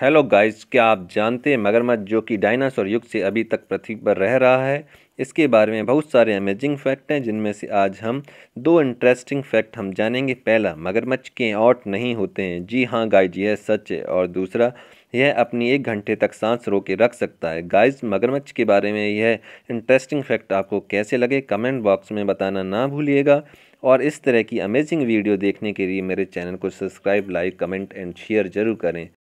hello guys क्या आप जानते हैं मगरमच्छ जो कि डायनासोर युग से अभी तक पृथ्वी पर रह रहा है इसके बारे में बहुत सारे अमेजिंग फैक्ट हैं जिनमें से आज हम दो इंटरेस्टिंग फैक्ट हम जानेंगे पहला मगरमच्छ के ऑट नहीं होते हैं जी हाँ गाइज यह सच है और दूसरा यह अपनी एक घंटे तक सांस के रख सकता है गाइज मगरमच्छ के बारे में यह इंटरेस्टिंग फैक्ट आपको कैसे लगे कमेंट बॉक्स में बताना ना भूलिएगा और इस तरह की अमेजिंग वीडियो देखने के लिए मेरे चैनल को subscribe like comment and share जरूर करें